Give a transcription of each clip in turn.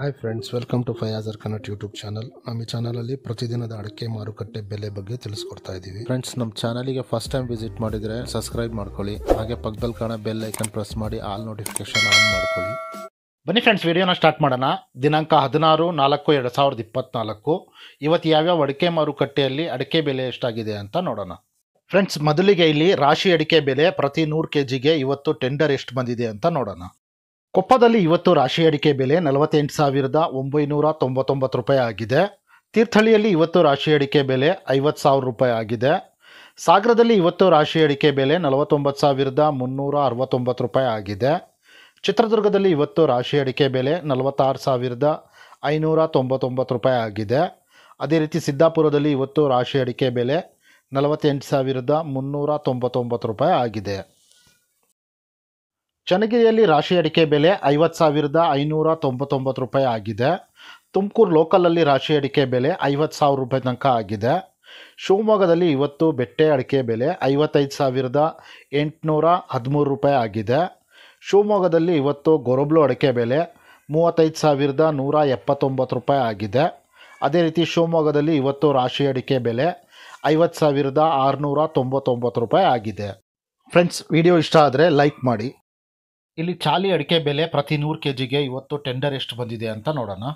hi friends welcome to ಫಯಾಜರ್ ಕನ್ನಟ್ YouTube channel ನಮ್ಮ ಈ ಚಾನಲಲ್ಲಿ ಪ್ರತಿದಿನದ ಅಡಿಕೆ ಮಾರುಕಟ್ಟೆ ಬೆಲೆ ಬಗ್ಗೆ ತಿಳಿಸ್ಕೊಡ್ತಾ ಇದ್ದೀವಿ ಫ್ರೆಂಡ್ಸ್ ನಮ್ಮ ಚಾನಲಿಗೆ ಫಸ್ಟ್ ಟೈಮ್ ವಿಸಿಟ್ ಮಾಡಿದರೆ ಸಬ್ಸ್ಕ್ರೈಬ್ ಮಾಡ್ಕೊಳ್ಳಿ ಹಾಗೆ ಪಕ್ಕದಲ್ಲಿ ಕಾಣ ಬೆಲ್ ಐಕನ್ ಪ್ರೆಸ್ ಮಾಡಿ ಆಲ್ ನೋಟಿಫಿಕೇಶನ್ ಆನ್ ಮಾಡ್ಕೊಳ್ಳಿ ಬನ್ನಿ ಫ್ರೆಂಡ್ಸ್ ವಿಡಿಯೋನ ಸ್ಟಾರ್ಟ್ ಮಾಡೋಣ ದಿನಾಂಕ ಹದಿನಾರು ನಾಲ್ಕು ಎರಡು ಸಾವಿರದ ಇಪ್ಪತ್ತ್ನಾಲ್ಕು ಇವತ್ತು ಯಾವ್ಯಾವ ಅಡಿಕೆ ಮಾರುಕಟ್ಟೆಯಲ್ಲಿ ಅಡಿಕೆ ಬೆಲೆ ಎಷ್ಟಾಗಿದೆ ಅಂತ ನೋಡೋಣ ಫ್ರೆಂಡ್ಸ್ ಮೊದಲಿಗೆ ಇಲ್ಲಿ ರಾಶಿ ಅಡಿಕೆ ಬೆಲೆ ಪ್ರತಿ ನೂರು ಕೆ ಜಿಗೆ ಇವತ್ತು ಟೆಂಡರ್ ಎಷ್ಟು ಬಂದಿದೆ ಅಂತ ನೋಡೋಣ ಕೊಪ್ಪದಲ್ಲಿ ಇವತ್ತು ರಾಶಿ ಅಡಿಕೆ ಬೆಲೆ ನಲವತ್ತೆಂಟು ಸಾವಿರದ ಒಂಬೈನೂರ ತೊಂಬತ್ತೊಂಬತ್ತು ರೂಪಾಯಿ ಆಗಿದೆ ತೀರ್ಥಹಳ್ಳಿಯಲ್ಲಿ ಇವತ್ತು ರಾಶಿ ಅಡಿಕೆ ಬೆಲೆ ಐವತ್ತು ಸಾವಿರ ರೂಪಾಯಿ ಆಗಿದೆ ಸಾಗರದಲ್ಲಿ ಇವತ್ತು ರಾಶಿ ಅಡಿಕೆ ಬೆಲೆ ನಲವತ್ತೊಂಬತ್ತು ಸಾವಿರದ ಮುನ್ನೂರ ಅರವತ್ತೊಂಬತ್ತು ರೂಪಾಯಿ ಆಗಿದೆ ಚಿತ್ರದುರ್ಗದಲ್ಲಿ ಇವತ್ತು ರಾಶಿ ಅಡಿಕೆ ಬೆಲೆ ನಲವತ್ತಾರು ಸಾವಿರದ ಐನೂರ ತೊಂಬತ್ತೊಂಬತ್ತು ರೂಪಾಯಿ ಆಗಿದೆ ಅದೇ ರೀತಿ ಸಿದ್ದಾಪುರದಲ್ಲಿ ಇವತ್ತು ರಾಶಿ ಅಡಿಕೆ ಬೆಲೆ ನಲವತ್ತೆಂಟು ಸಾವಿರದ ಮುನ್ನೂರ ತೊಂಬತ್ತೊಂಬತ್ತು ರೂಪಾಯಿ ಆಗಿದೆ ಚನ್ನಗಿರಿಯಲ್ಲಿ ರಾಶಿ ಅಡಿಕೆ ಬೆಲೆ ಐವತ್ತು ಸಾವಿರದ ಐನೂರ ತೊಂಬತ್ತೊಂಬತ್ತು ರೂಪಾಯಿ ಆಗಿದೆ ತುಮಕೂರು ಲೋಕಲಲ್ಲಿ ರಾಶಿ ಅಡಿಕೆ ಬೆಲೆ ಐವತ್ತು ಸಾವಿರ ರೂಪಾಯಿ ತನಕ ಆಗಿದೆ ಶಿವಮೊಗ್ಗದಲ್ಲಿ ಇವತ್ತು ಬೆಟ್ಟೆ ಅಡಿಕೆ ಬೆಲೆ ಐವತ್ತೈದು ಸಾವಿರದ ಎಂಟುನೂರ ಹದಿಮೂರು ರೂಪಾಯಿ ಆಗಿದೆ ಶಿವಮೊಗ್ಗದಲ್ಲಿ ಇವತ್ತು ಗೊರಬ್ಲು ಅಡಿಕೆ ಬೆಲೆ ಮೂವತ್ತೈದು ಸಾವಿರದ ನೂರ ಎಪ್ಪತ್ತೊಂಬತ್ತು ರೂಪಾಯಿ ಆಗಿದೆ ಅದೇ ರೀತಿ ಶಿವಮೊಗ್ಗದಲ್ಲಿ ಇವತ್ತು ರಾಶಿ ಅಡಿಕೆ ಬೆಲೆ ಐವತ್ತು ಸಾವಿರದ ಆರುನೂರ ತೊಂಬತ್ತೊಂಬತ್ತು ರೂಪಾಯಿ ಆಗಿದೆ ಫ್ರೆಂಡ್ಸ್ ವಿಡಿಯೋ ಇಷ್ಟ ಆದರೆ ಲೈಕ್ ಮಾಡಿ ಇಲ್ಲಿ ಚಾಲಿ ಅಡಿಕೆ ಬೆಲೆ ಪ್ರತಿ ನೂರು ಕೆ ಜಿಗೆ ಇವತ್ತು ಟೆಂಡರ್ ಎಷ್ಟು ಬಂದಿದೆ ಅಂತ ನೋಡೋಣ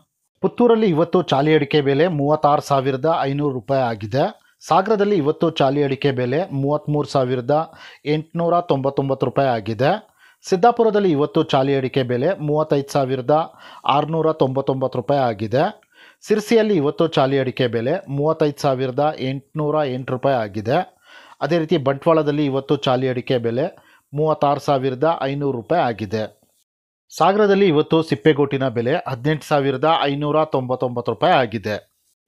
ಪುತ್ತೂರಲ್ಲಿ ಇವತ್ತು ಚಾಲಿ ಅಡಿಕೆ ಬೆಲೆ ಮೂವತ್ತಾರು ಸಾವಿರದ ಐನೂರು ರೂಪಾಯಿ ಆಗಿದೆ ಸಾಗರದಲ್ಲಿ ಇವತ್ತು ಚಾಲಿ ಅಡಿಕೆ ಬೆಲೆ ಮೂವತ್ತ್ಮೂರು ಸಾವಿರದ ಎಂಟುನೂರ ತೊಂಬತ್ತೊಂಬತ್ತು ರೂಪಾಯಿ ಆಗಿದೆ ಸಿದ್ದಾಪುರದಲ್ಲಿ ಇವತ್ತು ಚಾಲಿ ಅಡಿಕೆ ಬೆಲೆ ಮೂವತ್ತೈದು ಸಾವಿರದ ಆರುನೂರ ತೊಂಬತ್ತೊಂಬತ್ತು ರೂಪಾಯಿ ಆಗಿದೆ ಸಿರ್ಸಿಯಲ್ಲಿ ಇವತ್ತು ಚಾಲಿ ಅಡಿಕೆ ಬೆಲೆ ಮೂವತ್ತೈದು ಸಾವಿರದ ಎಂಟುನೂರ ಎಂಟು ರೂಪಾಯಿ ಆಗಿದೆ ಅದೇ ರೀತಿ ಬಂಟ್ವಾಳದಲ್ಲಿ ಇವತ್ತು ಚಾಲಿ ಅಡಿಕೆ ಬೆಲೆ ಮೂವತ್ತಾರು ಸಾವಿರದ ಐನೂರು ರೂಪಾಯಿ ಆಗಿದೆ ಸಾಗರದಲ್ಲಿ ಇವತ್ತು ಸಿಪ್ಪೆಗೋಟಿನ ಬೆಲೆ ಹದಿನೆಂಟು ಸಾವಿರದ ಐನೂರ ತೊಂಬತ್ತೊಂಬತ್ತು ರೂಪಾಯಿ ಆಗಿದೆ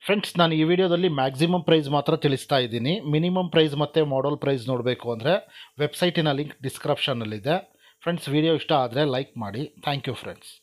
ಫ್ರೆಂಡ್ಸ್ ನಾನು ಈ ವಿಡಿಯೋದಲ್ಲಿ ಮ್ಯಾಕ್ಸಿಮಮ್ ಪ್ರೈಸ್ ಮಾತ್ರ ತಿಳಿಸ್ತಾ ಇದ್ದೀನಿ ಮಿನಿಮಮ್ ಪ್ರೈಸ್ ಮತ್ತು ಮಾಡಲ್ ಪ್ರೈಸ್ ನೋಡಬೇಕು ಅಂದರೆ ವೆಬ್ಸೈಟಿನ ಲಿಂಕ್ ಡಿಸ್ಕ್ರಿಪ್ಷನ್ನಲ್ಲಿದೆ ಫ್ರೆಂಡ್ಸ್ ವಿಡಿಯೋ ಇಷ್ಟ ಆದರೆ ಲೈಕ್ ಮಾಡಿ ಥ್ಯಾಂಕ್ ಯು ಫ್ರೆಂಡ್ಸ್